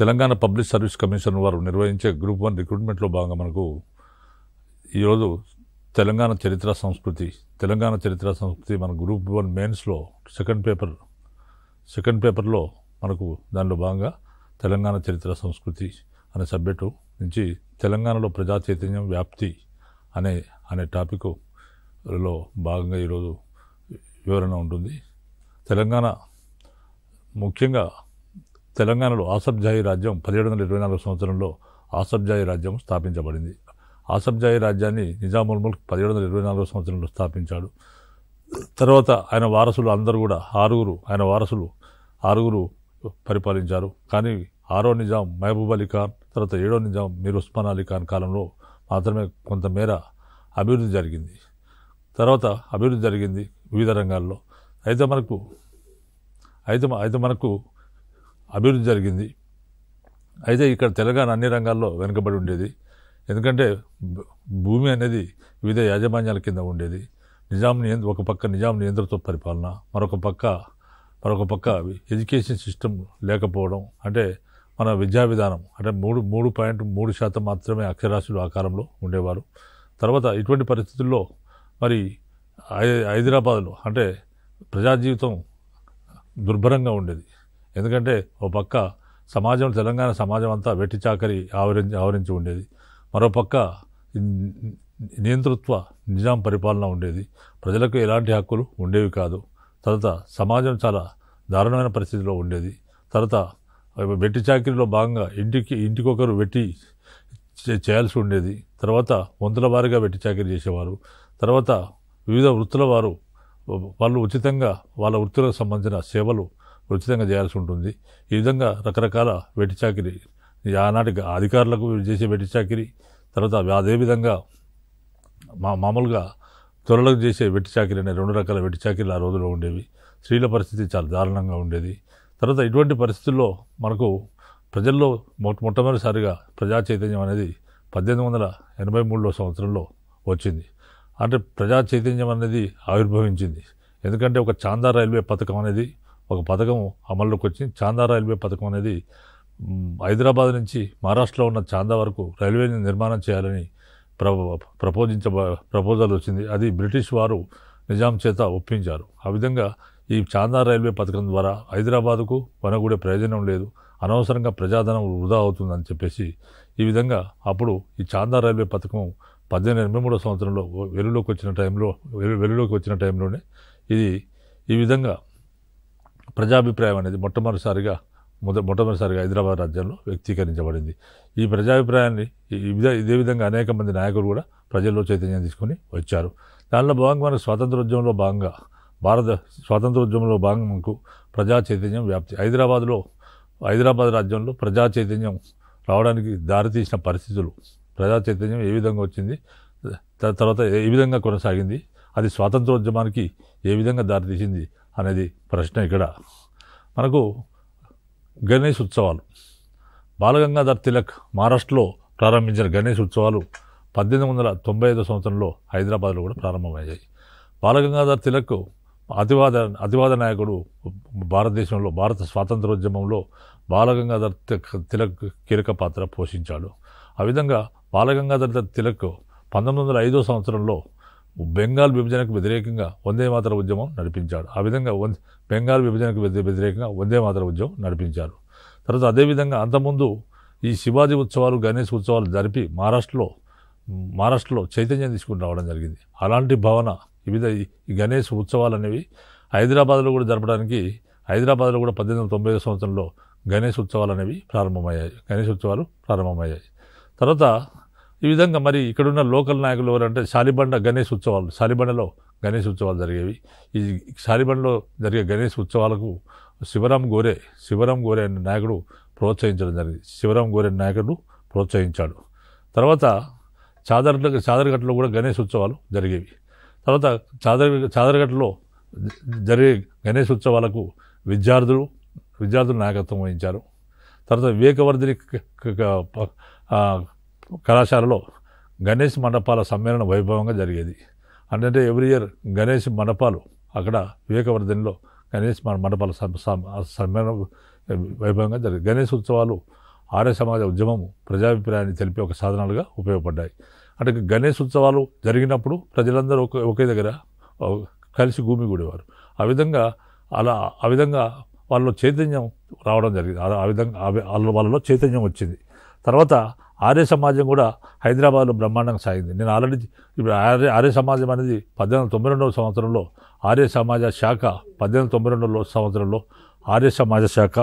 Telangana public service commission వారు నిర్వహించే group one రిక్రూట్మెంట్లో భాగంగా మనకు ఈరోజు తెలంగాణ చరిత్ర సంస్కృతి తెలంగాణ చరిత్ర సంస్కృతి మన గ్రూప్ వన్ మెయిన్స్లో సెకండ్ పేపర్ సెకండ్ పేపర్లో మనకు దానిలో భాగంగా తెలంగాణ చరిత్ర సంస్కృతి అనే సబ్జెక్టు నుంచి తెలంగాణలో ప్రజా చైతన్యం వ్యాప్తి అనే అనే టాపిక్లో భాగంగా ఈరోజు వివరణ ఉంటుంది తెలంగాణ ముఖ్యంగా తెలంగాణలో ఆసబ్జాయి రాజ్యం పదిహేడు వందల ఇరవై నాలుగు సంవత్సరంలో ఆసబ్జాయి రాజ్యం స్థాపించబడింది ఆసబ్జాయి రాజ్యాన్ని నిజాముల్ ముల్క్ పదిహేడు వందల ఇరవై నాలుగు సంవత్సరంలో స్థాపించాడు తర్వాత ఆయన వారసులు అందరూ కూడా ఆరుగురు ఆయన వారసులు ఆరుగురు పరిపాలించారు కానీ ఆరో నిజాం మహబూబ్ అలీ ఖాన్ తర్వాత ఏడో నిజాం మీర్ ఉస్మాన్ అలీ ఖాన్ కాలంలో మాత్రమే కొంతమేర అభివృద్ధి జరిగింది తర్వాత అభివృద్ధి జరిగింది వివిధ రంగాల్లో అయితే మనకు అయితే అయితే మనకు అభివృద్ధి జరిగింది అయితే ఇక్కడ తెలంగాణ అన్ని రంగాల్లో వెనుకబడి ఉండేది ఎందుకంటే భూమి అనేది వివిధ యాజమాన్యాల కింద ఉండేది నిజాం నియంత్ర ఒక పక్క నిజాం నియంత్రణతో పరిపాలన మరొక పక్క మరొక పక్క ఎడ్యుకేషన్ సిస్టమ్ లేకపోవడం అంటే మన విద్యా విధానం అంటే మూడు మూడు పాయింట్ మూడు శాతం మాత్రమే అక్షరాస్యులు ఆకారంలో ఉండేవారు తర్వాత ఇటువంటి పరిస్థితుల్లో మరి హైదరాబాద్లో అంటే ప్రజా జీవితం దుర్భరంగా ఉండేది ఎందుకంటే ఓ పక్క సమాజం తెలంగాణ సమాజం అంతా వెట్టి చాకరి ఆవరించి ఆవరించి ఉండేది మరోపక్క నియంతృత్వ నిజాం పరిపాలన ఉండేది ప్రజలకు ఎలాంటి హక్కులు ఉండేవి కాదు తర్వాత సమాజం చాలా దారుణమైన పరిస్థితిలో ఉండేది తర్వాత వెట్టి చాకరీలో భాగంగా ఇంటికి ఇంటికొకరు వెట్టి చేయాల్సి ఉండేది తర్వాత వంతుల వారిగా వెట్టి చాకరీ చేసేవారు తర్వాత వివిధ వృత్తుల వారు వాళ్ళు ఉచితంగా వాళ్ళ వృత్తులకు సంబంధించిన సేవలు ఉచితంగా చేయాల్సి ఉంటుంది ఈ విధంగా రకరకాల వెటి చాకిరి ఆనాటి అధికారులకు చేసే వెటి చాకిరి తర్వాత అదేవిధంగా మా మామూలుగా త్వరలకు చేసే వెట్టి చాకిరి అనే రెండు రకాల వెట్టి చాకిరీలు ఆ రోజుల్లో ఉండేవి స్త్రీల పరిస్థితి చాలా దారుణంగా ఉండేది తర్వాత ఇటువంటి పరిస్థితుల్లో మనకు ప్రజల్లో మొట్ట మొట్టమొదటిసారిగా ప్రజా చైతన్యం అనేది పద్దెనిమిది వందల ఎనభై మూడో సంవత్సరంలో వచ్చింది అంటే ప్రజా చైతన్యం అనేది ఆవిర్భవించింది ఎందుకంటే ఒక చాందా రైల్వే పథకం అనేది ఒక పథకం అమల్లోకి వచ్చింది చాందా రైల్వే పథకం అనేది హైదరాబాద్ నుంచి మహారాష్ట్రలో ఉన్న చాందా వరకు రైల్వేని నిర్మాణం చేయాలని ప్ర ప్రపోజించ ప్రపోజల్ వచ్చింది అది బ్రిటిష్ వారు నిజాం చేత ఒప్పించారు ఆ విధంగా ఈ చాందా రైల్వే పథకం ద్వారా హైదరాబాదుకు వనగూడే ప్రయోజనం లేదు అనవసరంగా ప్రజాధనం వృధా అవుతుందని చెప్పేసి ఈ విధంగా అప్పుడు ఈ చాందా రైల్వే పథకం పద్దెనిమిది ఎనభై మూడో సంవత్సరంలో వెలుగులోకి వచ్చిన టైంలో వెలుగులోకి వచ్చిన టైంలోనే ఇది ఈ విధంగా ప్రజాభిప్రాయం అనేది మొట్టమొదటిసారిగా మొద మొట్టమొదటిసారిగా హైదరాబాద్ రాజ్యంలో వ్యక్తీకరించబడింది ఈ ప్రజాభిప్రాయాన్ని ఇదే విధంగా అనేక మంది నాయకులు కూడా ప్రజల్లో చైతన్యం తీసుకుని వచ్చారు దానిలో భాగంగా మనకు స్వాతంత్రోద్యమంలో భాగంగా భారత స్వాతంత్రోద్యమంలో భాగంకు ప్రజా చైతన్యం వ్యాప్తి హైదరాబాద్లో హైదరాబాద్ రాజ్యంలో ప్రజా చైతన్యం రావడానికి దారితీసిన పరిస్థితులు ప్రజా చైతన్యం ఏ విధంగా వచ్చింది తర్వాత ఏ విధంగా కొనసాగింది అది స్వాతంత్రోద్యమానికి ఏ విధంగా దారితీసింది అనేది ప్రశ్న ఇక్కడ మనకు గణేష్ ఉత్సవాలు బాలగంగాధర్ తిలక్ మహారాష్ట్రలో ప్రారంభించిన గణేష్ ఉత్సవాలు పద్దెనిమిది వందల తొంభై ఐదో సంవత్సరంలో హైదరాబాద్లో కూడా ప్రారంభమయ్యాయి బాలగంగాధర్ తిలక్ అతివాద అతివాద నాయకుడు భారతదేశంలో భారత స్వాతంత్రోద్యమంలో బాలగంగాధర్ తిలక్ కీలక పాత్ర పోషించాడు ఆ విధంగా బాలగంగాధర్ తిలక్ పంతొమ్మిది వందల ఐదో సంవత్సరంలో బెంగాల్ విభజనకు వ్యతిరేకంగా వందే మాతర ఉద్యమం నడిపించాడు ఆ విధంగా బెంగాల్ విభజనకు వ్యతిరేకంగా వందే మాతర ఉద్యమం నడిపించారు తర్వాత అదేవిధంగా అంతకుముందు ఈ శివాజీ ఉత్సవాలు గణేష్ ఉత్సవాలు జరిపి మహారాష్ట్రలో మహారాష్ట్రలో చైతన్యం తీసుకుని రావడం జరిగింది అలాంటి భవన వివిధ ఈ గణేష్ ఉత్సవాలు అనేవి హైదరాబాద్లో కూడా జరపడానికి హైదరాబాద్లో కూడా పద్దెనిమిది తొంభై సంవత్సరంలో గణేష్ ఉత్సవాలు అనేవి ప్రారంభమయ్యాయి గణేష్ ఉత్సవాలు ప్రారంభమయ్యాయి తర్వాత ఈ విధంగా మరి ఇక్కడున్న లోకల్ నాయకులు ఎవరంటే శాలిబండ గణేష్ ఉత్సవాలు శాలిబండలో గణేష్ ఉత్సవాలు జరిగేవి ఈ శాలిబండలో జరిగే గణేష్ ఉత్సవాలకు శివరాం గోరే శివరాం గోరే అనే నాయకుడు ప్రోత్సహించడం జరిగింది శివరాం గోరే నాయకుడు ప్రోత్సహించాడు తర్వాత చాదర్ చాదరగట్లో కూడా గణేష్ ఉత్సవాలు జరిగేవి తర్వాత చాదర చాదరగట్లో జరిగే గణేష్ ఉత్సవాలకు విద్యార్థులు విద్యార్థులు నాయకత్వం వహించారు తర్వాత వివేకవర్ధిని కళాశాలలో గణేష్ మండపాల సమ్మేళనం వైభవంగా జరిగేది అంటే ఎవ్రీ ఇయర్ గణేష్ మండపాలు అక్కడ వివేకవర్ధన్లో గణేష్ మండపాల సమ్మేళనం వైభవంగా జరిగింది గణేష్ ఉత్సవాలు ఆర్య సమాజ ఉద్యమం ప్రజాభిప్రాయాన్ని తెలిపే ఒక సాధనాలుగా ఉపయోగపడ్డాయి అంటే గణేష్ ఉత్సవాలు జరిగినప్పుడు ప్రజలందరూ ఒక ఒకే దగ్గర కలిసి భూమి కూడేవారు ఆ విధంగా అలా ఆ విధంగా వాళ్ళలో చైతన్యం రావడం జరిగింది ఆ విధంగా వాళ్ళలో చైతన్యం వచ్చింది తర్వాత ఆర్య సమాజం కూడా హైదరాబాద్లో బ్రహ్మాండంగా సాగింది నేను ఆల్రెడీ ఇప్పుడు ఆర్య ఆర్య సమాజం అనేది పద్దెనిమిది తొంభై రెండవ సంవత్సరంలో ఆర్య సమాజ శాఖ పద్దెనిమిది తొంభై రెండవ సంవత్సరంలో ఆర్య సమాజ శాఖ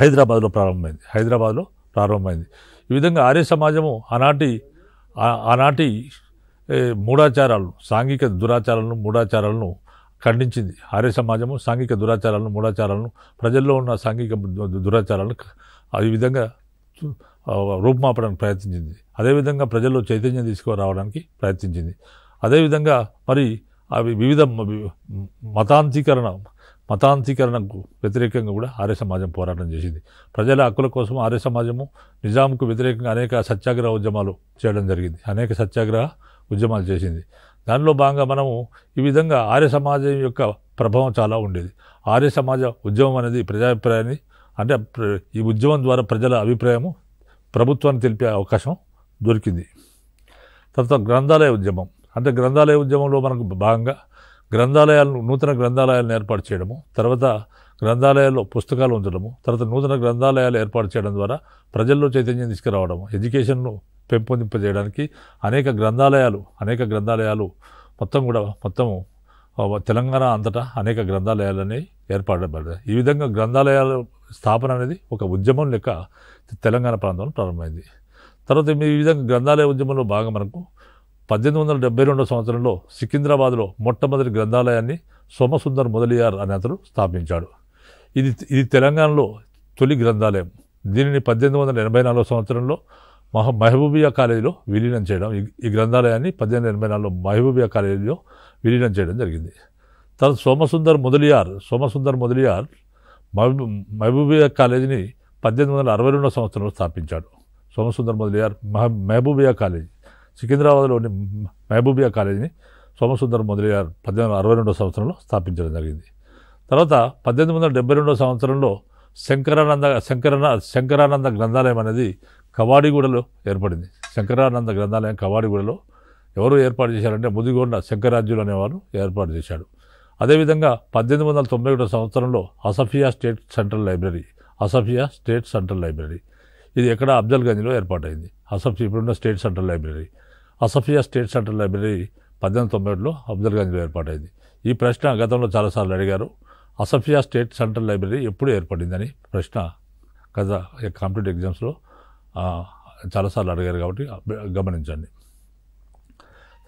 హైదరాబాద్లో ప్రారంభమైంది హైదరాబాద్లో ప్రారంభమైంది ఈ విధంగా ఆర్య సమాజము ఆనాటి ఆనాటి మూఢాచారాలను సాంఘిక దురాచారాలను మూఢాచారాలను ఖండించింది ఆర్య సమాజము సాంఘిక దురాచారాలను మూఢాచారాలను ప్రజల్లో ఉన్న సాంఘిక దురాచారాలను ఈ విధంగా రూపుమాపడానికి ప్రయత్నించింది అదేవిధంగా ప్రజల్లో చైతన్యం తీసుకురావడానికి ప్రయత్నించింది అదేవిధంగా మరి అవి వివిధ మతాంతీకరణ మతాంతీకరణకు వ్యతిరేకంగా కూడా ఆర్య సమాజం పోరాటం చేసింది ప్రజల హక్కుల కోసం ఆర్య సమాజము నిజాంకు వ్యతిరేకంగా అనేక సత్యాగ్రహ ఉద్యమాలు చేయడం జరిగింది అనేక సత్యాగ్రహ ఉద్యమాలు చేసింది దానిలో భాగంగా మనము ఈ విధంగా ఆర్య సమాజం యొక్క ప్రభావం చాలా ఉండేది ఆర్య సమాజ ఉద్యమం అనేది ప్రజాభిప్రాయాన్ని అంటే ఈ ఉద్యమం ద్వారా ప్రజల అభిప్రాయము ప్రభుత్వాన్ని తెలిపే అవకాశం దొరికింది తర్వాత గ్రంథాలయ ఉద్యమం అంటే గ్రంథాలయ ఉద్యమంలో మనకు భాగంగా గ్రంథాలయాలను నూతన గ్రంథాలయాలను ఏర్పాటు చేయడము తర్వాత గ్రంథాలయాల్లో పుస్తకాలు ఉంచడము తర్వాత నూతన గ్రంథాలయాలు ఏర్పాటు చేయడం ద్వారా ప్రజల్లో చైతన్యం తీసుకురావడం ఎడ్యుకేషన్ను పెంపొందింపజేయడానికి అనేక గ్రంథాలయాలు అనేక గ్రంథాలయాలు మొత్తం కూడా మొత్తము తెలంగాణ అంతటా అనేక గ్రంథాలయాలు అనేవి ఏర్పడబడ్డాయి ఈ విధంగా గ్రంథాలయాల స్థాపన అనేది ఒక ఉద్యమం లెక్క తెలంగాణ ప్రాంతంలో ప్రారంభమైంది తర్వాత ఈ విధంగా గ్రంథాలయ ఉద్యమంలో భాగం మనకు పద్దెనిమిది వందల డెబ్బై రెండో సంవత్సరంలో సికింద్రాబాద్లో మొట్టమొదటి గ్రంథాలయాన్ని సోమసుందర్ మొదలియార్ అనే అతను స్థాపించాడు ఇది ఇది తెలంగాణలో తొలి గ్రంథాలయం దీనిని పద్దెనిమిది వందల ఎనభై నాలుగో సంవత్సరంలో మహా మహబూబియా కాలేజీలో విలీనం చేయడం ఈ గ్రంథాలయాన్ని పద్దెనిమిది ఎనభై నాలుగులో మహబూబియా కాలేజీలో విలీనం చేయడం జరిగింది తర్వాత సోమసుందర్ ముదలియార్ సోమసుందర్ ముదలియార్ మహబూబియా కాలేజీని పద్దెనిమిది వందల అరవై రెండవ సంవత్సరంలో స్థాపించాడు సోమసుందర్ మొదలియార్ మహబూబియా కాలేజీ సికింద్రాబాద్లోని మహబూబియా కాలేజీని సోమసుందర్ మొదలియార్ పద్దెనిమిది వందల అరవై రెండో సంవత్సరంలో స్థాపించడం జరిగింది తర్వాత పద్దెనిమిది వందల డెబ్బై రెండవ సంవత్సరంలో శంకరానంద శంకరన శంకరానంద గ్రంథాలయం అనేది కవాడిగూడలో ఏర్పడింది శంకరానంద గ్రంథాలయం కవాడిగూడలో ఎవరు ఏర్పాటు చేశారంటే ముదిగోండ శంకరాజ్యులు అనేవారు ఏర్పాటు చేశాడు అదేవిధంగా పద్దెనిమిది వందల తొంభై ఒకటో సంవత్సరంలో Asafia state central library Asafia state central library ఇది ఎక్కడ గంజ్లో ఏర్పాటైంది అసఫ్ ఇప్పుడున్న state central library Asafia state central library పద్దెనిమిది తొంభై ఒకటిలో గంజ్లో ఏర్పాటైంది ఈ ప్రశ్న గతంలో చాలాసార్లు అడిగారు అసఫియా స్టేట్ సెంట్రల్ లైబ్రరీ ఎప్పుడు ఏర్పడిందని ప్రశ్న గత కాంపిటేటివ్ ఎగ్జామ్స్లో చాలాసార్లు అడిగారు కాబట్టి గమనించండి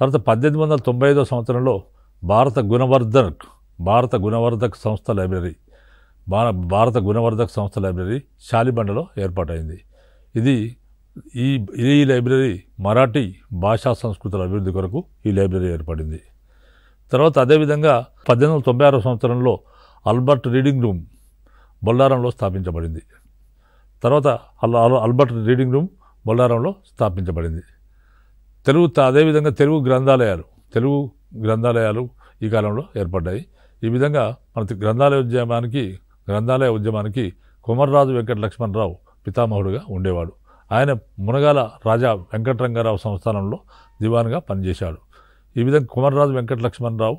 తర్వాత పద్దెనిమిది వందల తొంభై ఐదో సంవత్సరంలో భారత గుణవర్ధన్ భారత గుణవర్ధక్ సంస్థ లైబ్రరీ భారత గుణవర్ధక్ సంస్థ లైబ్రరీ శాలిబండలో ఏర్పాటైంది ఇది ఈ ఈ లైబ్రరీ మరాఠీ భాషా సంస్కృతుల అభివృద్ధి కొరకు ఈ లైబ్రరీ ఏర్పడింది తర్వాత అదేవిధంగా పద్దెనిమిది వందల తొంభై ఆరో సంవత్సరంలో అల్బర్ట్ రీడింగ్ రూమ్ బొల్లారంలో స్థాపించబడింది తర్వాత అల్బర్ట్ రీడింగ్ రూమ్ బొల్లారంలో స్థాపించబడింది తెలుగు అదేవిధంగా తెలుగు గ్రంథాలయాలు తెలుగు గ్రంథాలయాలు ఈ కాలంలో ఏర్పడ్డాయి ఈ విధంగా మన గ్రంథాలయ ఉద్యమానికి గ్రంథాలయ ఉద్యమానికి కుమర్రాజు వెంకట లక్ష్మణరావు పితామహుడుగా ఉండేవాడు ఆయన మునగాల రాజా వెంకటరంగారావు సంస్థానంలో దివాన్గా పనిచేశాడు ఈ విధంగా కుమర్రాజు వెంకట లక్ష్మణరావు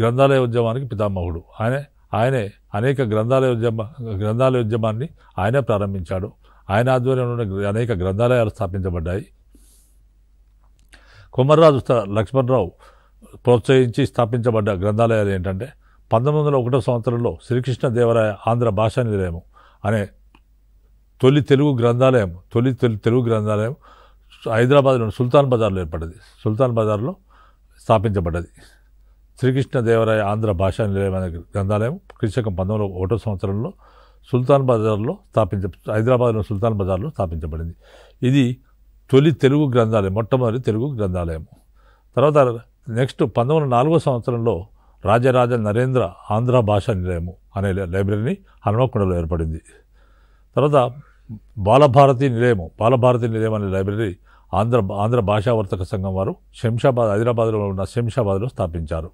గ్రంథాలయ ఉద్యమానికి పితామహుడు ఆయన ఆయనే అనేక గ్రంథాలయ ఉద్యమ గ్రంథాలయ ఉద్యమాన్ని ఆయనే ప్రారంభించాడు ఆయన ఆధ్వర్యంలో అనేక గ్రంథాలయాలు స్థాపించబడ్డాయి కొమర్రాజు లక్ష్మణరావు ప్రోత్సహించి స్థాపించబడ్డ గ్రంథాలయాలు ఏంటంటే పంతొమ్మిది వందల ఒకటో సంవత్సరంలో శ్రీకృష్ణ దేవరాయ ఆంధ్ర భాషా నిలయము అనే తొలి తెలుగు గ్రంథాలయం తొలి తెలుగు గ్రంథాలయం హైదరాబాద్లోని సుల్తాన్ బజార్లో ఏర్పడ్డది సుల్తాన్ బజార్లో స్థాపించబడ్డది శ్రీకృష్ణ దేవరాయ ఆంధ్ర భాషా నిలయం అనే గ్రంథాలయం క్రిశకం పంతొమ్మిది ఒకటో సంవత్సరంలో సుల్తాన్ బజార్లో స్థాపించ హైదరాబాద్లోని సుల్తాన్ బజార్లో స్థాపించబడింది ఇది తొలి తెలుగు గ్రంథాలయం మొట్టమొదటి తెలుగు గ్రంథాలయం తర్వాత నెక్స్ట్ పంతొమ్మిది నాలుగో సంవత్సరంలో రాజరాజ నరేంద్ర ఆంధ్ర భాషా నిలయము అనే లైబ్రరీని హనుమకొండలో ఏర్పడింది తర్వాత బాలభారతి నిలయము బాలభారతి నిలయం అనే లైబ్రరీ ఆంధ్ర ఆంధ్ర భాషావర్తక సంఘం వారు శంషాబాద్ హైదరాబాద్లో ఉన్న శంషాబాద్లో స్థాపించారు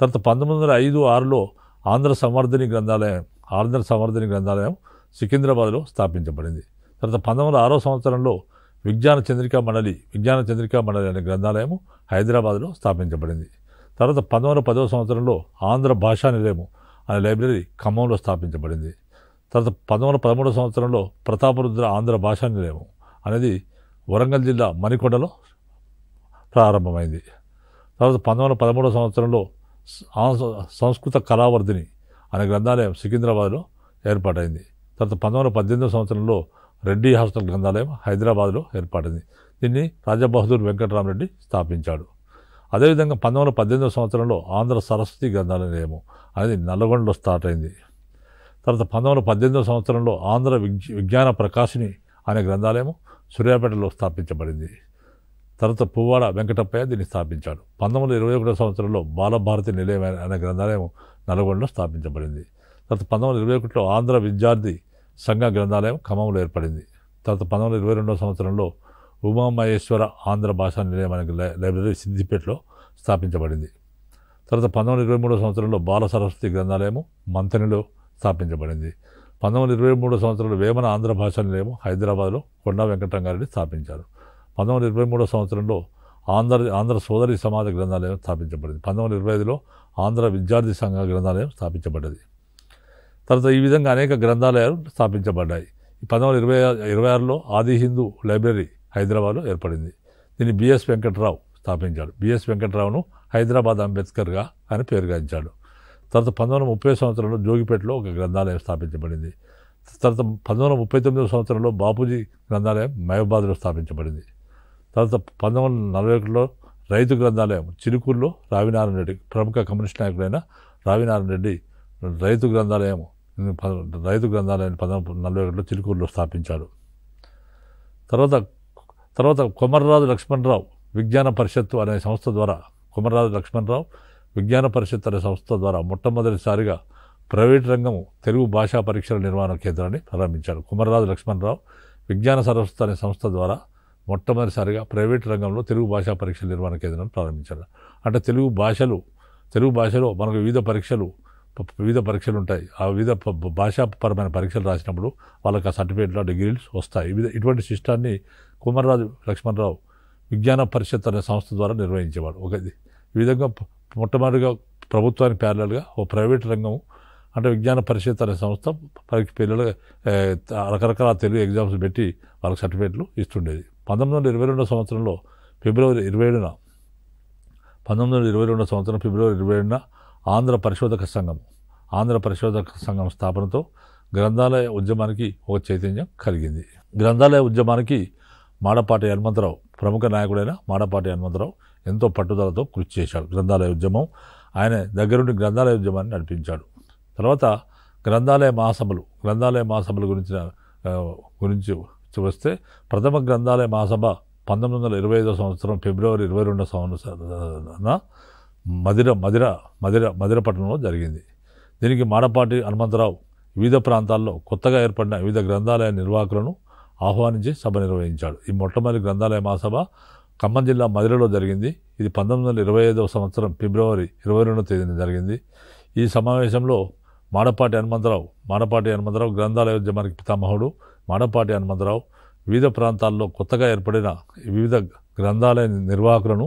తర్వాత పంతొమ్మిది వందల ఐదు ఆరులో ఆంధ్ర సంవర్ధని గ్రంథాలయం ఆంధ్ర సంవర్ధని గ్రంథాలయం సికింద్రాబాద్లో స్థాపించబడింది తర్వాత పంతొమ్మిది వందల ఆరో సంవత్సరంలో విజ్ఞాన చంద్రికా మండలి విజ్ఞాన చంద్రికా మండలి అనే గ్రంథాలయము హైదరాబాద్లో స్థాపించబడింది తర్వాత పంతొమ్మిది పదవ సంవత్సరంలో ఆంధ్ర భాషా నిలయము అనే లైబ్రరీ ఖమ్మంలో స్థాపించబడింది తర్వాత పంతొమ్మిది పదమూడవ సంవత్సరంలో ప్రతాపరుద్ర ఆంధ్ర భాషా నిలయం అనేది వరంగల్ జిల్లా మణికొండలో ప్రారంభమైంది తర్వాత పంతొమ్మిది పదమూడవ సంవత్సరంలో సంస్కృత కళావర్ధిని అనే గ్రంథాలయం సికింద్రాబాద్లో ఏర్పాటైంది తర్వాత పంతొమ్మిది పద్దెనిమిదవ సంవత్సరంలో రెడ్డి హాస్టల్ గ్రంథాలయం హైదరాబాద్లో ఏర్పడింది దీన్ని రాజబహదూర్ వెంకటరామరెడ్డి స్థాపించాడు అదేవిధంగా పంతొమ్మిది వందల పద్దెనిమిదవ సంవత్సరంలో ఆంధ్ర సరస్వతి గ్రంథాలయము అనేది నల్గొండలో స్టార్ట్ అయింది తర్వాత పంతొమ్మిది వందల పద్దెనిమిదవ సంవత్సరంలో ఆంధ్ర విజ్ఞాన ప్రకాశిని అనే గ్రంథాలయము సూర్యాపేటలో స్థాపించబడింది తర్వాత పువ్వాడ వెంకటప్పయ్య దీన్ని స్థాపించాడు పంతొమ్మిది వందల ఇరవై ఒకటో సంవత్సరంలో బాలభారతి నిలయం అనే గ్రంథాలయం నల్గొండలో స్థాపించబడింది తర్వాత పంతొమ్మిది వందల ఇరవై ఒకటిలో ఆంధ్ర విద్యార్థి సంఘ గ్రంథాలయం ఖమ్మంలో ఏర్పడింది తర్వాత పంతొమ్మిది వందల ఇరవై రెండవ సంవత్సరంలో ఉమామహేశ్వర ఆంధ్ర భాషా నిలయం అనే లైబ్రరీ సిద్దిపేటలో స్థాపించబడింది తర్వాత పంతొమ్మిది ఇరవై మూడవ సంవత్సరంలో బాల సరస్వతి గ్రంథాలయము మంతనిలో స్థాపించబడింది పంతొమ్మిది ఇరవై మూడో సంవత్సరంలో వేమన ఆంధ్ర భాషా నిలయము హైదరాబాద్లో కొండ వెంకటంగారెడ్డి స్థాపించారు పంతొమ్మిది ఇరవై మూడవ సంవత్సరంలో ఆంధ్ర ఆంధ్ర సోదరి సమాజ గ్రంథాలయం స్థాపించబడింది పంతొమ్మిది ఇరవై ఐదులో ఆంధ్ర విద్యార్థి సంఘ గ్రంథాలయం స్థాపించబడింది తర్వాత ఈ విధంగా అనేక గ్రంథాలయాలు స్థాపించబడ్డాయి పంతొమ్మిది వందల ఇరవై ఇరవై ఆరులో ఆది హిందూ లైబ్రరీ హైదరాబాద్లో ఏర్పడింది దీన్ని బిఎస్ వెంకట్రావు స్థాపించాడు బిఎస్ వెంకట్రావును హైదరాబాద్ అంబేద్కర్గా ఆయన పేరుగాంచాడు తర్వాత పంతొమ్మిది వందల ముప్పై సంవత్సరంలో జోగిపేటలో ఒక గ్రంథాలయం స్థాపించబడింది తర్వాత పంతొమ్మిది ముప్పై తొమ్మిదో సంవత్సరంలో బాపూజీ గ్రంథాలయం మహబాద్లో స్థాపించబడింది తర్వాత పంతొమ్మిది వందల నలభై ఒకటిలో రైతు గ్రంథాలయం చిరుకూరులో రావినారాయణ రెడ్డి ప్రముఖ కమ్యూనిస్ట్ నాయకుడైన రావినారాయణ రెడ్డి రైతు గ్రంథాలయం రైతు గ్రంథాలయం పద నలభై ఒకటిలో చిలుకూరులో స్థాపించాడు తర్వాత తర్వాత కొమర్రాజు లక్ష్మణరావు విజ్ఞాన పరిషత్తు అనే సంస్థ ద్వారా కొమర్రాజు లక్ష్మణరావు విజ్ఞాన పరిషత్ అనే సంస్థ ద్వారా మొట్టమొదటిసారిగా ప్రైవేట్ రంగము తెలుగు భాషా పరీక్షల నిర్వహణ కేంద్రాన్ని ప్రారంభించాడు కుమరరాజు లక్ష్మణరావు విజ్ఞాన సరస్వత అనే సంస్థ ద్వారా మొట్టమొదటిసారిగా ప్రైవేట్ రంగంలో తెలుగు భాషా పరీక్షల నిర్వహణ కేంద్రాన్ని ప్రారంభించాడు అంటే తెలుగు భాషలు తెలుగు భాషలో మనకు వివిధ పరీక్షలు వివిధ పరీక్షలు ఉంటాయి ఆ వివిధ భాషాపరమైన పరీక్షలు రాసినప్పుడు వాళ్ళకి ఆ సర్టిఫికేట్లు డిగ్రీలు వస్తాయి వివిధ ఇటువంటి సిస్టాన్ని కుమారరాజు లక్ష్మణరావు విజ్ఞాన పరిషత్ అనే సంస్థ ద్వారా నిర్వహించేవాడు ఒక ఈ విధంగా మొట్టమొదటిగా ప్రభుత్వానికి ప్యారలల్గా ఓ ప్రైవేట్ రంగం అంటే విజ్ఞాన పరిషత్ అనే సంస్థ పరీక్ష పిల్లలు రకరకాల తెలుగు ఎగ్జామ్స్ పెట్టి వాళ్ళకి సర్టిఫికేట్లు ఇస్తుండేది పంతొమ్మిది వందల ఇరవై రెండో సంవత్సరంలో ఫిబ్రవరి ఇరవై ఏడున పంతొమ్మిది వందల ఇరవై రెండో సంవత్సరం ఫిబ్రవరి ఇరవై ఏడున ఆంధ్ర పరిశోధక సంఘం ఆంధ్ర పరిశోధక సంఘం స్థాపనతో గ్రంథాలయ ఉద్యమానికి ఒక చైతన్యం కలిగింది గ్రంథాలయ ఉద్యమానికి మాడపాటి హనుమంతరావు ప్రముఖ నాయకుడైన మాడపాటి హనుమంతరావు ఎంతో పట్టుదలతో కృషి చేశాడు గ్రంథాలయ ఉద్యమం ఆయన దగ్గరుండి గ్రంథాలయ ఉద్యమాన్ని నడిపించాడు తర్వాత గ్రంథాలయ మహాసభలు గ్రంథాలయ మహాసభల గురించిన గురించి వస్తే ప్రథమ గ్రంథాలయ మహాసభ పంతొమ్మిది వందల ఇరవై ఐదో సంవత్సరం ఫిబ్రవరి ఇరవై రెండో సంవత్సరం మదిర మదిర మదిర పట్టణంలో జరిగింది దీనికి మాడపాటి హనుమంతరావు వివిధ ప్రాంతాల్లో కొత్తగా ఏర్పడిన వివిధ గ్రంథాలయ నిర్వాహకులను ఆహ్వానించి సభ నిర్వహించాడు ఈ మొట్టమొదటి గ్రంథాలయ మహాసభ ఖమ్మం జిల్లా మదిరలో జరిగింది ఇది పంతొమ్మిది వందల ఇరవై ఐదవ సంవత్సరం ఫిబ్రవరి ఇరవై రెండవ తేదీన జరిగింది ఈ సమావేశంలో మాడపాటి హనుమంతరావు మాడపాటి హనుమంతరావు గ్రంథాలయ ఉద్యమానికి పితామహుడు మాడపాటి హనుమంతరావు వివిధ ప్రాంతాల్లో కొత్తగా ఏర్పడిన వివిధ గ్రంథాలయ నిర్వాహకులను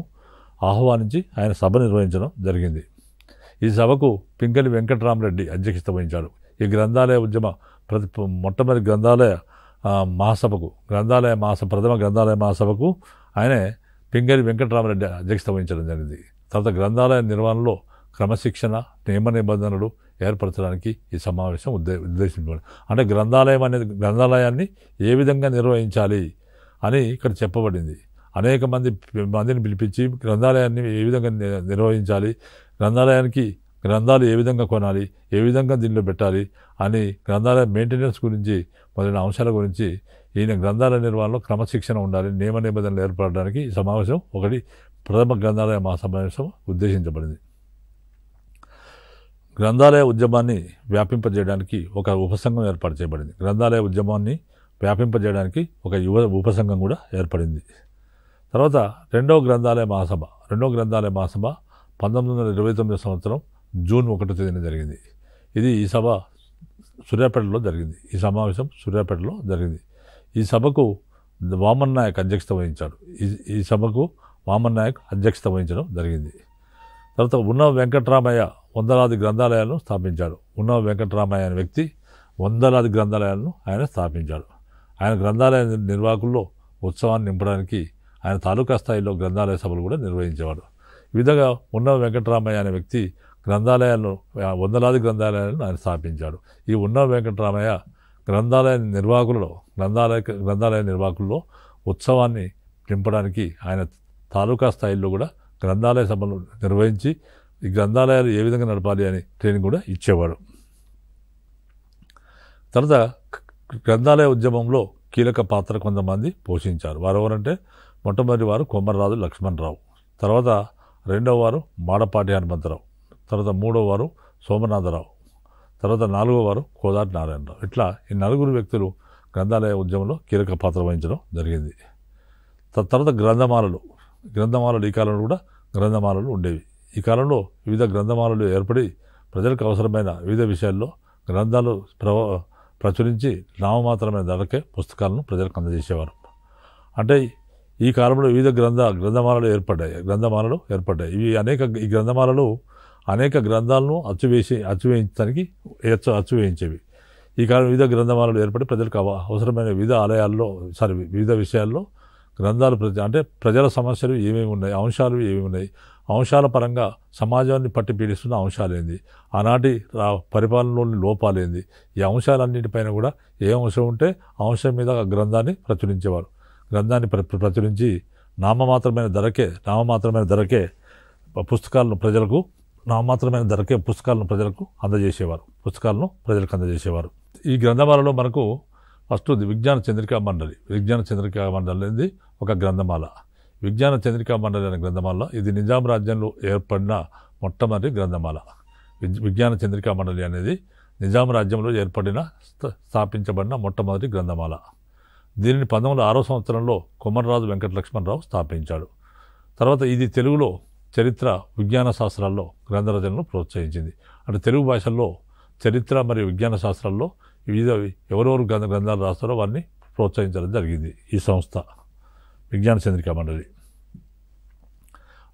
ఆహ్వానించి ఆయన సభ నిర్వహించడం జరిగింది ఈ సభకు పింగలి వెంకటరామరెడ్డి అధ్యక్షత వహించాడు ఈ గ్రంథాలయ ఉద్యమ ప్రతి మొట్టమొదటి గ్రంథాలయ మహాసభకు గ్రంథాలయ మహాస ప్రథమ గ్రంథాలయ మహాసభకు ఆయనే పింగలి వెంకటరామరెడ్డి అధ్యక్షత వహించడం జరిగింది తర్వాత గ్రంథాలయ నిర్వహణలో క్రమశిక్షణ నియమ నిబంధనలు ఏర్పరచడానికి ఈ సమావేశం ఉద్దే ఉద్దేశించబడింది అంటే గ్రంథాలయం అనేది గ్రంథాలయాన్ని ఏ విధంగా నిర్వహించాలి అని ఇక్కడ చెప్పబడింది అనేక మంది మందిని పిలిపించి గ్రంథాలయాన్ని ఏ విధంగా నిర్వహించాలి గ్రంథాలయానికి గ్రంథాలు ఏ విధంగా కొనాలి ఏ విధంగా దీనిలో పెట్టాలి అని గ్రంథాలయ మెయింటెనెన్స్ గురించి మొదలైన అంశాల గురించి ఈయన గ్రంథాలయ నిర్వహణలో క్రమశిక్షణ ఉండాలి నియమ నిబంధనలు ఏర్పడడానికి ఈ సమావేశం ఒకటి ప్రథమ గ్రంథాలయ మహాసమావేశం ఉద్దేశించబడింది గ్రంథాలయ ఉద్యమాన్ని వ్యాపింపజేయడానికి ఒక ఉపసంఘం ఏర్పాటు చేయబడింది గ్రంథాలయ ఉద్యమాన్ని వ్యాపింపజేయడానికి ఒక యువ ఉపసంఘం కూడా ఏర్పడింది తర్వాత రెండో గ్రంథాలయ మహాసభ రెండో గ్రంథాలయ మహాసభ పంతొమ్మిది వందల ఇరవై తొమ్మిది సంవత్సరం జూన్ ఒకటో తేదీన జరిగింది ఇది ఈ సభ సూర్యాపేటలో జరిగింది ఈ సమావేశం సూర్యాపేటలో జరిగింది ఈ సభకు వామన్ నాయక్ అధ్యక్షత వహించాడు ఈ ఈ సభకు వామన్ నాయక్ అధ్యక్షత వహించడం జరిగింది తర్వాత ఉన్న వెంకట్రామయ్య వందలాది గ్రంథాలయాలను స్థాపించాడు ఉన్న వెంకట్రామయ్య అనే వ్యక్తి వందలాది గ్రంథాలయాలను ఆయన స్థాపించాడు ఆయన గ్రంథాలయ నిర్వాహకుల్లో ఉత్సవాన్ని నింపడానికి ఆయన తాలూకా స్థాయిలో గ్రంథాలయ సభలు కూడా నిర్వహించేవాడు ఈ విధంగా ఉన్న వెంకటరామయ్య అనే వ్యక్తి గ్రంథాలయాలను వందలాది గ్రంథాలయాలను ఆయన స్థాపించాడు ఈ ఉన్న వెంకటరామయ్య గ్రంథాలయ నిర్వాహకులలో గ్రంథాలయ గ్రంథాలయ నిర్వాహకుల్లో ఉత్సవాన్ని నింపడానికి ఆయన తాలూకా స్థాయిలో కూడా గ్రంథాలయ సభలు నిర్వహించి ఈ గ్రంథాలయాలు ఏ విధంగా నడపాలి అని ట్రైనింగ్ కూడా ఇచ్చేవాడు తర్వాత గ్రంథాలయ ఉద్యమంలో కీలక పాత్ర కొంతమంది పోషించారు వారు ఎవరంటే మొట్టమొదటి వారు కొమ్మర్రాజు లక్ష్మణరావు తర్వాత రెండవ వారు మాడపాటి హనుమంతరావు తర్వాత మూడవ వారు సోమనాథరావు తర్వాత నాలుగో వారు కోదాటి నారాయణరావు ఇట్లా ఈ నలుగురు వ్యక్తులు గ్రంథాలయ ఉద్యమంలో కీలక పాత్ర వహించడం జరిగింది తర్వాత గ్రంథమాలలు గ్రంథమాలలు ఈ కాలంలో కూడా గ్రంథమాలలు ఉండేవి ఈ కాలంలో వివిధ గ్రంథమాలలు ఏర్పడి ప్రజలకు అవసరమైన వివిధ విషయాల్లో గ్రంథాలు ప్రవ ప్రచురించి నామమాత్రమైన ధరకే పుస్తకాలను ప్రజలకు అందజేసేవారు అంటే ఈ కాలంలో వివిధ గ్రంథ గ్రంథమాలలు ఏర్పడ్డాయి గ్రంథమాలలు ఏర్పడ్డాయి ఇవి అనేక ఈ గ్రంథమాలలు అనేక గ్రంథాలను అచ్చువేసి అచ్చువేయించడానికి అచ్చువేయించేవి ఈ కాలం వివిధ గ్రంథమాలలు ఏర్పడి ప్రజలకు అవసరమైన వివిధ ఆలయాల్లో సారీ వివిధ విషయాల్లో గ్రంథాలు ప్రతి అంటే ప్రజల సమస్యలు ఏమేమి ఉన్నాయి అంశాలు ఏమేమి ఉన్నాయి అంశాల పరంగా సమాజాన్ని పట్టి పీడిస్తున్న అంశాలేంది ఆనాటి పరిపాలనలోని లోపాలేంది ఈ అంశాలన్నింటిపైన కూడా ఏ అంశం ఉంటే అంశం మీద గ్రంథాన్ని ప్రచురించేవారు గ్రంథాన్ని ప్ర ప్రచురించి నామమాత్రమైన ధరకే నామమాత్రమైన ధరకే పుస్తకాలను ప్రజలకు నామమాత్రమైన ధరకే పుస్తకాలను ప్రజలకు అందజేసేవారు పుస్తకాలను ప్రజలకు అందజేసేవారు ఈ గ్రంథమాలలో మనకు ఫస్ట్ విజ్ఞాన చంద్రికా మండలి విజ్ఞాన చంద్రికా మండలి అనేది ఒక గ్రంథమాల విజ్ఞాన చంద్రికా మండలి అనే గ్రంథమాల ఇది నిజాం రాజ్యంలో ఏర్పడిన మొట్టమొదటి గ్రంథమాల విజ్ఞాన చంద్రికా మండలి అనేది నిజాం రాజ్యంలో ఏర్పడిన స్థాపించబడిన మొట్టమొదటి గ్రంథమాల దీనిని పంతొమ్మిది ఆరో సంవత్సరంలో కుమరరాజు వెంకట లక్ష్మణరావు స్థాపించాడు తర్వాత ఇది తెలుగులో చరిత్ర విజ్ఞాన శాస్త్రాల్లో గ్రంథ రచనను ప్రోత్సహించింది అంటే తెలుగు భాషల్లో చరిత్ర మరియు విజ్ఞాన శాస్త్రాల్లో వివిధ ఎవరెవరు గ్రంథ గ్రంథాలు రాస్తారో వారిని ప్రోత్సహించడం జరిగింది ఈ సంస్థ విజ్ఞాన చంద్రికా మండలి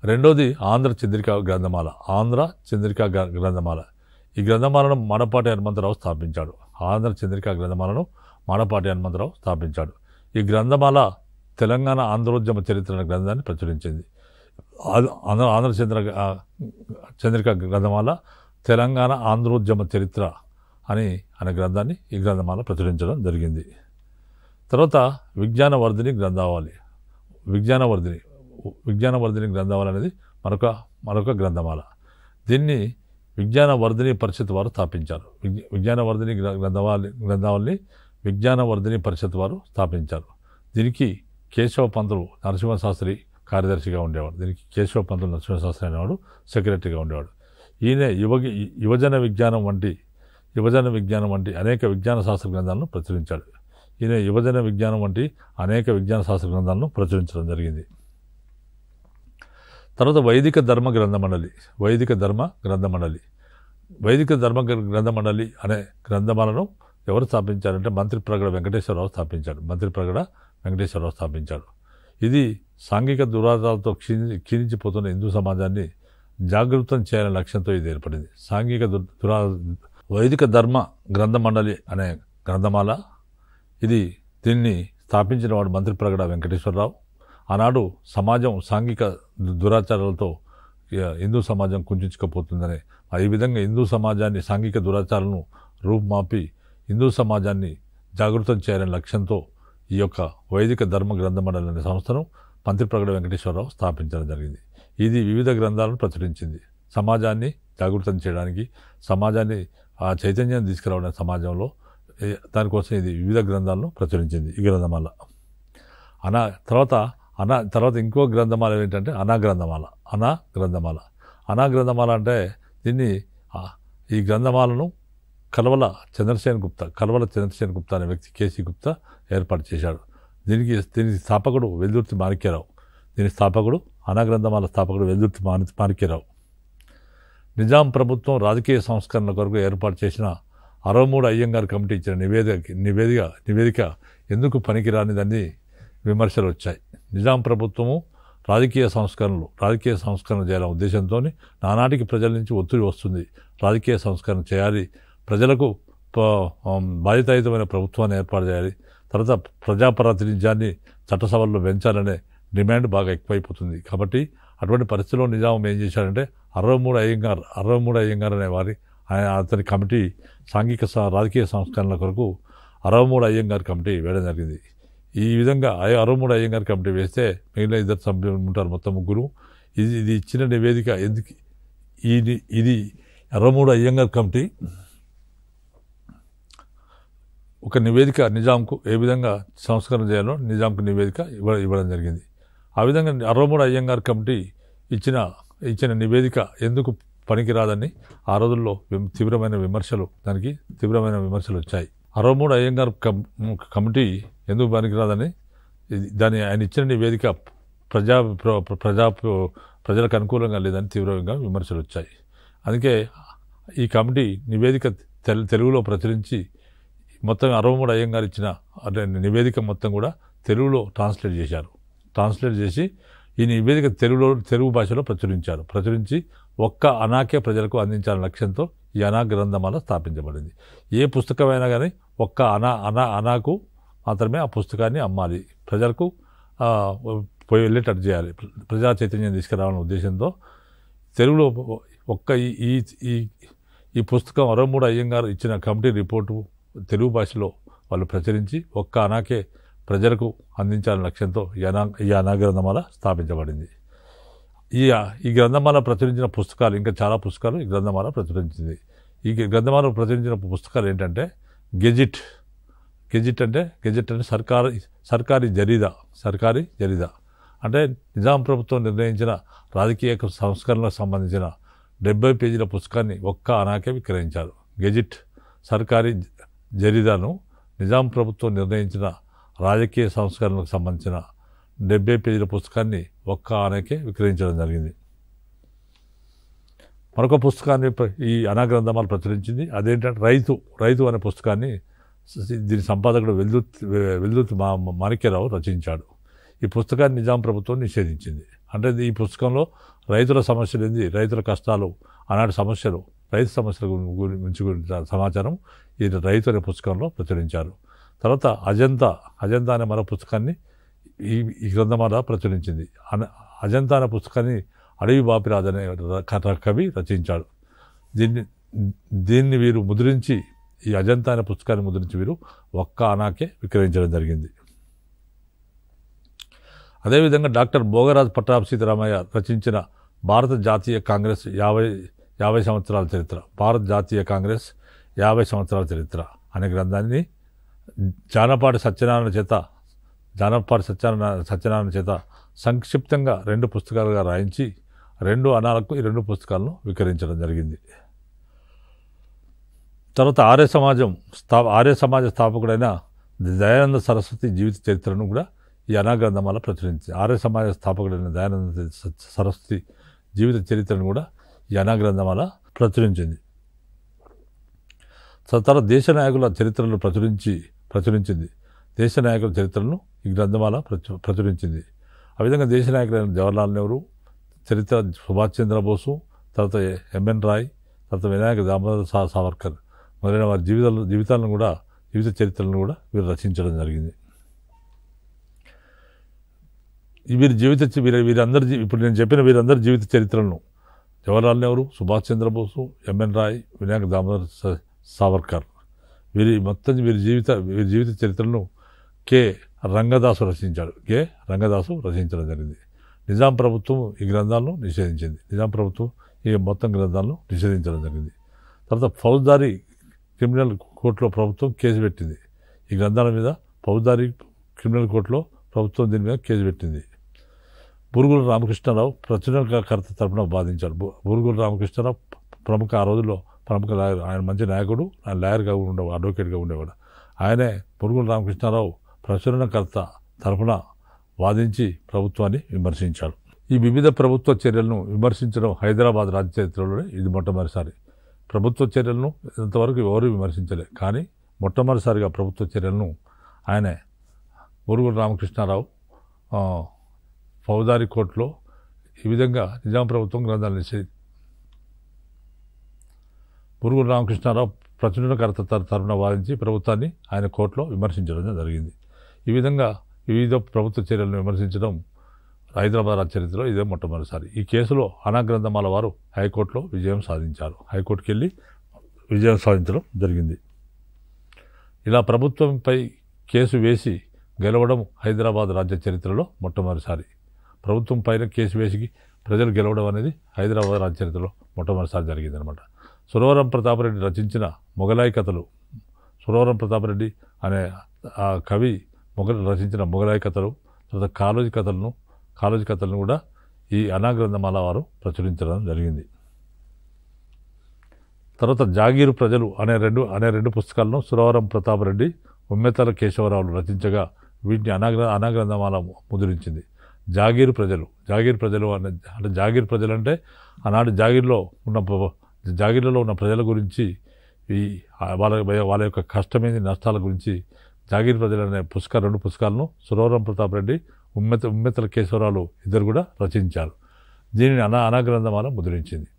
రెండోది ఆంధ్ర చంద్రికా గ్రంథమాల ఆంధ్ర చంద్రికా గ్రంథమాల ఈ గ్రంథమాలను మనపాటి హనుమంతరావు స్థాపించాడు ఆంధ్ర చంద్రికా గ్రంథమాలను మాడపాటి హనుమంతరావు స్థాపించాడు ఈ గ్రంథమాల తెలంగాణ ఆంధ్రోద్యమ చరిత్ర అనే గ్రంథాన్ని ప్రచురించింది ఆంధ్ర ఆంధ్ర చంద్ర చంద్రిక గ్రంథమాల తెలంగాణ ఆంధ్రోద్యమ చరిత్ర అని అనే గ్రంథాన్ని ఈ గ్రంథమాల ప్రచురించడం జరిగింది తర్వాత విజ్ఞానవర్ధిని గ్రంథావళి విజ్ఞానవర్ధిని విజ్ఞానవర్ధిని గ్రంథావళి అనేది మరొక మరొక గ్రంథమాల దీన్ని విజ్ఞానవర్ధిని పరిషత్ వారు స్థాపించారు విజ్ఞానవర్ధిని గ్రంథావళి గ్రంథావళిని విజ్ఞానవర్ధిని పరిషత్ వారు స్థాపించారు దీనికి కేశవ పంతులు నరసింహశాస్త్రి కార్యదర్శిగా ఉండేవాడు దీనికి కేశవ పంతులు నరసింహశాస్త్రి అనేవాడు సెక్రటరీగా ఉండేవాడు ఈయన యువ యువజన విజ్ఞానం వంటి యువజన విజ్ఞానం వంటి అనేక విజ్ఞాన శాస్త్ర గ్రంథాలను ప్రచురించాడు ఈయన యువజన విజ్ఞానం వంటి అనేక విజ్ఞాన శాస్త్ర గ్రంథాలను ప్రచురించడం జరిగింది తర్వాత వైదిక ధర్మ గ్రంథమండలి వైదిక ధర్మ గ్రంథమండలి వైదిక ధర్మ గ్రంథమండలి అనే గ్రంథమాలను ఎవరు స్థాపించారంటే మంత్రి ప్రగడ వెంకటేశ్వరరావు స్థాపించాడు మంత్రి ప్రగడ వెంకటేశ్వరరావు స్థాపించాడు ఇది సాంఘిక దురాచారాలతో క్షీణి క్షీణించిపోతున్న హిందూ సమాజాన్ని జాగృతం చేయాలనే లక్ష్యంతో ఇది ఏర్పడింది సాంఘిక దురా వైదిక ధర్మ గ్రంథమండలి అనే గ్రంథమాల ఇది దీన్ని స్థాపించిన వాడు మంత్రి ప్రగడ వెంకటేశ్వరరావు ఆనాడు సమాజం సాంఘిక దురాచారాలతో హిందూ సమాజం కుంచుకుపోతుందని ఈ విధంగా హిందూ సమాజాన్ని సాంఘిక దురాచారాలను రూపుమాపి హిందూ సమాజాన్ని జాగృతం చేయాలనే లక్ష్యంతో ఈ యొక్క వైదిక ధర్మ గ్రంథ మండలి అనే సంస్థను మంత్రి ప్రగడ వెంకటేశ్వరరావు స్థాపించడం జరిగింది ఇది వివిధ గ్రంథాలను ప్రచురించింది సమాజాన్ని జాగృతం చేయడానికి సమాజాన్ని ఆ చైతన్యాన్ని తీసుకురావడం సమాజంలో దానికోసం ఇది వివిధ గ్రంథాలను ప్రచురించింది ఈ గ్రంథమాల అనా తర్వాత అనా తర్వాత ఇంకో గ్రంథమాల ఏంటంటే అనా గ్రంథమాల అనా గ్రంథమాల అనా గ్రంథమాల అంటే దీన్ని ఈ గ్రంథమాలను కలవల చంద్రసేన్ గుప్తా కలవల చంద్రసేన్ గుప్తా అనే వ్యక్తి కేసీ గుప్తా ఏర్పాటు చేశాడు దీనికి దీనికి స్థాపకుడు వెల్దుర్తి మాణిక్యరావు దీని స్థాపకుడు అనాగ్రంథమాల స్థాపకుడు వెల్దుర్తి మాణి మాణిక్యరావు నిజాం ప్రభుత్వం రాజకీయ సంస్కరణల కొరకు ఏర్పాటు చేసిన అరవై మూడు అయ్యంగారు కమిటీ ఇచ్చిన నివేదిక నివేదిక నివేదిక ఎందుకు పనికిరానిదని విమర్శలు వచ్చాయి నిజాం ప్రభుత్వము రాజకీయ సంస్కరణలు రాజకీయ సంస్కరణ చేయాలనే ఉద్దేశంతో నానాటికి ప్రజల నుంచి ఒత్తిడి వస్తుంది రాజకీయ సంస్కరణ చేయాలి ప్రజలకు బాధ్యతాయుతమైన ప్రభుత్వాన్ని ఏర్పాటు చేయాలి తర్వాత ప్రజాప్రాతినిధ్యాన్ని చట్టసభల్లో పెంచాలనే డిమాండ్ బాగా ఎక్కువైపోతుంది కాబట్టి అటువంటి పరిస్థితిలో నిజాం ఏం చేశాడంటే అరవై మూడు అయ్యంగారు అరవై మూడు అయ్యంగారు అనే వారి ఆయన అతని కమిటీ సాంఘిక రాజకీయ సంస్కరణల కొరకు అరవై మూడు అయ్యంగార్ కమిటీ వేయడం జరిగింది ఈ విధంగా అరవై మూడు అయ్యంగార్ కమిటీ వేస్తే మిగిలిన ఇద్దరు సభ్యులు ఉంటారు మొత్తం ముగ్గురు ఇది ఇది ఇచ్చిన నివేదిక ఎందుకు ఇది ఇది అరవై మూడు అయ్యంగార్ కమిటీ ఒక నివేదిక నిజాంకు ఏ విధంగా సంస్కరణ చేయాలో నిజాంకు నివేదిక ఇవ్వ ఇవ్వడం జరిగింది ఆ విధంగా అరవమూడు అయ్యంగార్ కమిటీ ఇచ్చిన ఇచ్చిన నివేదిక ఎందుకు పనికిరాదని ఆ రోజుల్లో తీవ్రమైన విమర్శలు దానికి తీవ్రమైన విమర్శలు వచ్చాయి అరవమూడు అయ్యంగార్ కమిటీ ఎందుకు పనికిరాదని దాని ఆయన ఇచ్చిన నివేదిక ప్రజా ప్రజా ప్రజలకు అనుకూలంగా లేదని తీవ్రంగా విమర్శలు వచ్చాయి అందుకే ఈ కమిటీ నివేదిక తెలుగులో ప్రచురించి మొత్తం అరవమూడు అయ్యంగారు ఇచ్చిన అంటే నివేదిక మొత్తం కూడా తెలుగులో ట్రాన్స్లేట్ చేశారు ట్రాన్స్లేట్ చేసి ఈ నివేదిక తెలుగులో తెలుగు భాషలో ప్రచురించారు ప్రచురించి ఒక్క అనాకే ప్రజలకు అందించాలని లక్ష్యంతో ఈ అనా గ్రంథమాల స్థాపించబడింది ఏ పుస్తకమైనా కానీ ఒక్క అనా అనా అనాకు మాత్రమే ఆ పుస్తకాన్ని అమ్మాలి ప్రజలకు పోయి వెళ్ళేటట్టు చేయాలి ప్రజా చైతన్యం తీసుకురావాలనే ఉద్దేశంతో తెలుగులో ఒక్క ఈ ఈ ఈ పుస్తకం అరవై మూడు అయ్యంగారు ఇచ్చిన కమిటీ రిపోర్టు తెలుగు భాషలో వాళ్ళు ప్రచురించి ఒక్క అనాకే ప్రజలకు అందించాలని లక్ష్యంతో ఈ అనా గ్రంథమాల స్థాపించబడింది ఈ ఈ గ్రంథమాల ప్రచురించిన పుస్తకాలు ఇంకా చాలా పుస్తకాలు ఈ గ్రంథమాల ప్రచురించింది ఈ గ్రంథమాల ప్రచురించిన పుస్తకాలు ఏంటంటే గెజిట్ గెజిట్ అంటే గెజిట్ అంటే సర్కారు సర్కారీ జరీదా సర్కారీ జరీదా అంటే నిజాం ప్రభుత్వం నిర్ణయించిన రాజకీయ సంస్కరణలకు సంబంధించిన డెబ్బై పేజీల పుస్తకాన్ని ఒక్క అనాకే విక్రయించారు గెజిట్ సర్కారీ జరీదాను నిజాం ప్రభుత్వం నిర్ణయించిన రాజకీయ సంస్కరణలకు సంబంధించిన డెబ్బై పేజీల పుస్తకాన్ని ఒక్క ఆనకే విక్రయించడం జరిగింది మరొక పుస్తకాన్ని ఈ అనాగ్రంథమాలు ప్రచురించింది అదేంటంటే రైతు రైతు అనే పుస్తకాన్ని దీని సంపాదకుడు వెల్దుర్తి వెల్దుర్తి మా మాణిక్యరావు రచించాడు ఈ పుస్తకాన్ని నిజాం ప్రభుత్వం నిషేధించింది అంటే ఈ పుస్తకంలో రైతుల సమస్యలు ఏంది రైతుల కష్టాలు ఆనాటి సమస్యలు రైతు సమస్యల గురించి సమాచారం ఈ రైతు అనే పుస్తకంలో ప్రచురించారు తర్వాత అజంతా అజంతా అనే మరో పుస్తకాన్ని ఈ ఈ గ్రంథమాల ప్రచురించింది అజంతా అనే పుస్తకాన్ని అడవి బాపిరాజు అనే కవి రచించాడు దీన్ని దీన్ని వీరు ముద్రించి ఈ అజంతా అనే పుస్తకాన్ని ముద్రించి వీరు ఒక్క అనాకే విక్రయించడం జరిగింది అదేవిధంగా డాక్టర్ భోగరాజ్ పట్టాభ సీతారామయ్య రచించిన భారత జాతీయ కాంగ్రెస్ యాభై యాభై సంవత్సరాల చరిత్ర భారత జాతీయ కాంగ్రెస్ యాభై సంవత్సరాల చరిత్ర అనే గ్రంథాన్ని జానపాటి సత్యనారాయణ చేత జానపాటి సత్యనారాయణ సత్యనారాయణ చేత సంక్షిప్తంగా రెండు పుస్తకాలుగా రాయించి రెండు అనాలకు ఈ రెండు పుస్తకాలను విక్రయించడం జరిగింది తర్వాత ఆర్య సమాజం స్థా ఆర్య సమాజ స్థాపకుడైన దయానంద సరస్వతి జీవిత చరిత్రను కూడా ఈ వల్ల ప్రచురించింది ఆర్య సమాజ స్థాపకుడైన దయానంద సరస్వతి జీవిత చరిత్రను కూడా యన గ్రంథం ప్రచురించింది తన దేశ నాయకుల చరిత్రను ప్రచురించి ప్రచురించింది దేశ నాయకుల చరిత్రను ఈ గ్రంథమాల ప్రచు ప్రచురించింది ఆ విధంగా దేశ నాయకులైన జవహర్లాల్ నెహ్రూ చరిత్ర సుభాష్ చంద్రబోసు తర్వాత ఎంఎన్ రాయ్ తర్వాత వినాయక దామోదర్ సా సావర్కర్ మొదలైన వారి జీవితాలు జీవితాలను కూడా జీవిత చరిత్రలను కూడా వీరు రచించడం జరిగింది వీరి జీవిత వీరి వీరందరి ఇప్పుడు నేను చెప్పిన వీరందరి జీవిత చరిత్రలను జవహర్లాల్ నెహ్రూ సుభాష్ చంద్రబోసు ఎంఎన్ రాయ్ వినాయక దామోదర్ సావర్కర్ వీరి మొత్తం వీరి జీవిత వీరి జీవిత చరిత్రను కె రంగదాసు రచించాడు కె రంగదాసు రచించడం జరిగింది నిజాం ప్రభుత్వం ఈ గ్రంథాలను నిషేధించింది నిజాం ప్రభుత్వం ఈ మొత్తం గ్రంథాలను నిషేధించడం జరిగింది తర్వాత ఫౌజదారి క్రిమినల్ కోర్టులో ప్రభుత్వం కేసు పెట్టింది ఈ గ్రంథాల మీద ఫౌజదారి క్రిమినల్ కోర్టులో ప్రభుత్వం దీని మీద కేసు పెట్టింది బురుగుల రామకృష్ణారావు ప్రచురణకర్త తరపున బాధించారు బురుగుల రామకృష్ణారావు ప్రముఖ ఆ రోజుల్లో ప్రముఖ లాయర్ ఆయన మంచి నాయకుడు ఆయన లాయర్గా ఉండేవాడు అడ్వకేట్గా ఉండేవాడు ఆయనే బురుగుల రామకృష్ణారావు ప్రచురణకర్త తరపున వాదించి ప్రభుత్వాన్ని విమర్శించాడు ఈ వివిధ ప్రభుత్వ చర్యలను విమర్శించడం హైదరాబాద్ రాజ్య చరిత్రలోనే ఇది మొట్టమొదటిసారి ప్రభుత్వ చర్యలను ఇంతవరకు ఎవరు విమర్శించలే కానీ మొట్టమొదటిసారిగా ప్రభుత్వ చర్యలను ఆయనే బురుగుల రామకృష్ణారావు ఫౌదారి కోర్టులో ఈ విధంగా నిజాం ప్రభుత్వం గ్రంథాలు నిషేధి పురుగురు రామకృష్ణారావు కర్త తరఫున వాదించి ప్రభుత్వాన్ని ఆయన కోర్టులో విమర్శించడం జరిగింది ఈ విధంగా వివిధ ప్రభుత్వ చర్యలను విమర్శించడం హైదరాబాద్ చరిత్రలో ఇదే మొట్టమొదటిసారి ఈ కేసులో అనాగ్రంథమాల వారు హైకోర్టులో విజయం సాధించారు హైకోర్టుకు వెళ్ళి విజయం సాధించడం జరిగింది ఇలా ప్రభుత్వంపై కేసు వేసి గెలవడం హైదరాబాద్ రాజ్య చరిత్రలో మొట్టమొదటిసారి ప్రభుత్వం పైన కేసు వేసి ప్రజలు గెలవడం అనేది హైదరాబాద్ చరిత్రలో మొట్టమొదటిసారి జరిగిందనమాట సురవరం ప్రతాపరెడ్డి రచించిన మొఘలాయి కథలు సురవరం ప్రతాపరెడ్డి అనే ఆ కవి మొగ రచించిన మొఘలాయి కథలు తర్వాత కాలోజీ కథలను కాలోజీ కథలను కూడా ఈ అనాగ్రంథమాల వారు ప్రచురించడం జరిగింది తర్వాత జాగీరు ప్రజలు అనే రెండు అనే రెండు పుస్తకాలను సురవరం ప్రతాపరెడ్డి ఉమ్మెతల కేశవరావులు రచించగా వీటిని అనాగ్ర అనాగ్రంథమాల ముద్రించింది జాగీర్ ప్రజలు జాగీర్ ప్రజలు అంటే జాగీర్ ప్రజలు అంటే ఆనాడు జాగీర్లో ఉన్న జాగీర్లలో ఉన్న ప్రజల గురించి ఈ వాళ్ళ వాళ్ళ యొక్క కష్టమైన నష్టాల గురించి జాగీర్ ప్రజలు అనే పుస్తకాలు రెండు పుస్తకాలను సురవరం ప్రతాప్ రెడ్డి ఉమ్మెత ఉమ్మెతల కేశవరాలు ఇద్దరు కూడా రచించారు దీనిని అనా అనాగ్రంథమాల ముద్రించింది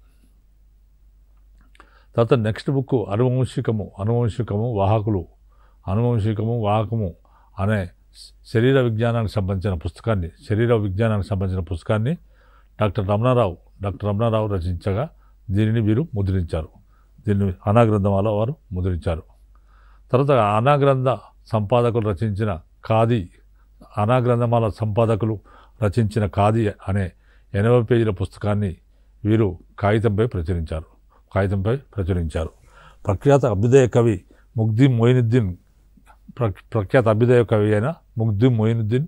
తర్వాత నెక్స్ట్ బుక్ అనువంశికము అనువంశికము వాహకులు అనువంశికము వాహకము అనే శరీర విజ్ఞానానికి సంబంధించిన పుస్తకాన్ని శరీర విజ్ఞానానికి సంబంధించిన పుస్తకాన్ని డాక్టర్ రమణారావు డాక్టర్ రమణారావు రచించగా దీనిని వీరు ముద్రించారు దీన్ని అనాగ్రంథం వల్ల వారు ముద్రించారు తర్వాత అనాగ్రంథ సంపాదకులు రచించిన ఖాదీ అనాగ్రంథమాల సంపాదకులు రచించిన ఖాదీ అనే ఎనభై పేజీల పుస్తకాన్ని వీరు కాగితంపై ప్రచురించారు కాగితంపై ప్రచురించారు ప్రఖ్యాత అభ్యుదయ కవి ముగ్ధి మొయినుద్దీన్ ప్రఖ్యాత అభ్యుదయ కవి అయిన ముగ్దు మొయినుద్దీన్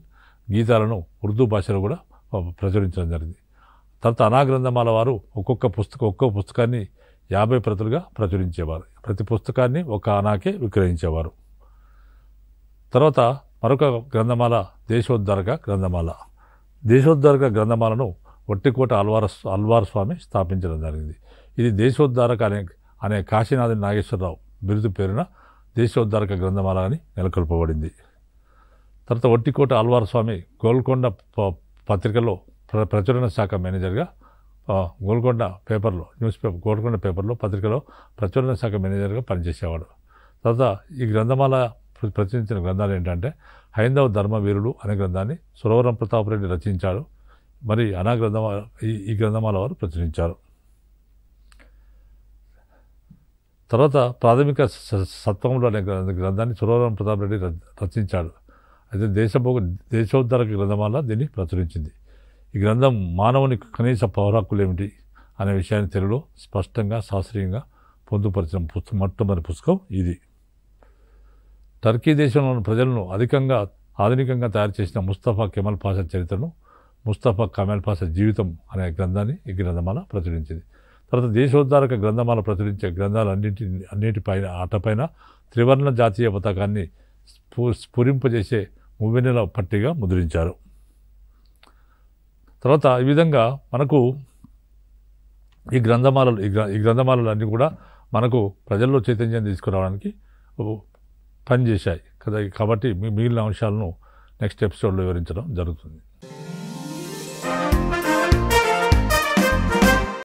గీతాలను ఉర్దూ భాషలో కూడా ప్రచురించడం జరిగింది తర్వాత అనాగ్రంథమాల వారు ఒక్కొక్క పుస్తకం ఒక్కొక్క పుస్తకాన్ని యాభై ప్రతులుగా ప్రచురించేవారు ప్రతి పుస్తకాన్ని ఒక అనాకే విక్రయించేవారు తర్వాత మరొక గ్రంథమాల దేశోద్ధారక గ్రంథమాల దేశోద్ధారక గ్రంథమాలను ఒట్టికోట అల్వార అల్వార స్వామి స్థాపించడం జరిగింది ఇది దేశోద్ధారక అనే అనే కాశీనాథ నాగేశ్వరరావు బిరుదు పేరున దేశోద్ధారక గ్రంథమాల అని నెలకొల్పబడింది తర్వాత ఒట్టికోట ఆల్వార్ స్వామి గోల్కొండ పత్రికలో ప్ర ప్రచురణ శాఖ మేనేజర్గా గోల్కొండ పేపర్లో న్యూస్ పేపర్ గోల్కొండ పేపర్లో పత్రికలో ప్రచురణ శాఖ మేనేజర్గా పనిచేసేవాడు తర్వాత ఈ గ్రంథమాల ప్రచురించిన గ్రంథాలు ఏంటంటే హైందవ ధర్మవీరుడు అనే గ్రంథాన్ని సురవరం ప్రతాప్ రెడ్డి రచించాడు మరి అనా గ్రంథమా ఈ గ్రంథమాల వారు ప్రచురించారు తర్వాత ప్రాథమిక సత్వంలో అనే గ్రంథాన్ని సురవరం ప్రతాప్ రెడ్డి రచించాడు అయితే దేశభోగ దేశోద్ధరక గ్రంథమాల దీన్ని ప్రచురించింది ఈ గ్రంథం మానవుని కనీస పౌరాకులు ఏమిటి అనే విషయాన్ని తెలుగులో స్పష్టంగా శాస్త్రీయంగా పొందుపరిచిన పుస్తకం మొట్టమొదటి పుస్తకం ఇది టర్కీ దేశంలోని ప్రజలను అధికంగా ఆధునికంగా తయారు చేసిన ముస్తఫా కెమల్ పాషా చరిత్రను ముస్తఫా కమల్ పాషా జీవితం అనే గ్రంథాన్ని ఈ గ్రంథమాల ప్రచురించింది తర్వాత దేశోద్ధారక గ్రంథమాల ప్రచురించే గ్రంథాలన్నింటి అన్నిటిపైన ఆటపైన త్రివర్ణ జాతీయ పతాకాన్ని స్ఫురింపజేసే మువ్వెన్నెల పట్టిగా ముద్రించారు తర్వాత ఈ విధంగా మనకు ఈ గ్రంథమాలలు ఈ గ్రంథమాలన్నీ ఈ కూడా మనకు ప్రజల్లో చైతన్యం తీసుకురావడానికి పనిచేశాయి కదా కాబట్టి మిగిలిన అంశాలను నెక్స్ట్ ఎపిసోడ్లో వివరించడం జరుగుతుంది